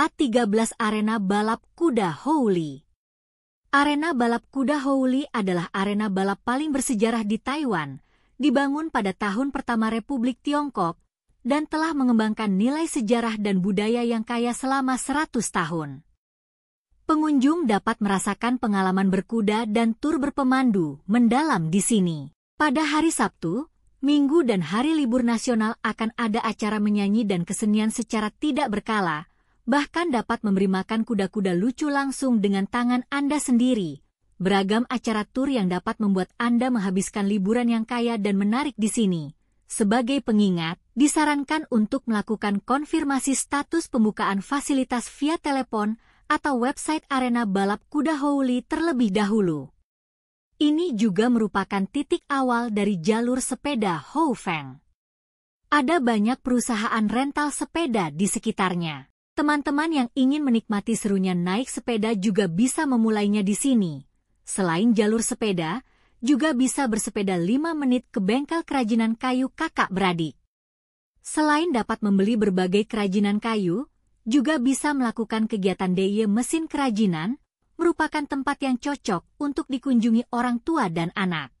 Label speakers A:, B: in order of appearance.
A: A13 Arena Balap Kuda Houli Arena balap kuda Houli adalah arena balap paling bersejarah di Taiwan, dibangun pada tahun pertama Republik Tiongkok, dan telah mengembangkan nilai sejarah dan budaya yang kaya selama 100 tahun. Pengunjung dapat merasakan pengalaman berkuda dan tur berpemandu mendalam di sini. Pada hari Sabtu, Minggu dan hari libur nasional akan ada acara menyanyi dan kesenian secara tidak berkala, bahkan dapat memberi makan kuda-kuda lucu langsung dengan tangan Anda sendiri. Beragam acara tur yang dapat membuat Anda menghabiskan liburan yang kaya dan menarik di sini. Sebagai pengingat, disarankan untuk melakukan konfirmasi status pembukaan fasilitas via telepon atau website arena balap kuda Houli terlebih dahulu. Ini juga merupakan titik awal dari jalur sepeda Houfeng. Ada banyak perusahaan rental sepeda di sekitarnya. Teman-teman yang ingin menikmati serunya naik sepeda juga bisa memulainya di sini. Selain jalur sepeda, juga bisa bersepeda 5 menit ke bengkel kerajinan kayu kakak beradik. Selain dapat membeli berbagai kerajinan kayu, juga bisa melakukan kegiatan DIY mesin kerajinan, merupakan tempat yang cocok untuk dikunjungi orang tua dan anak.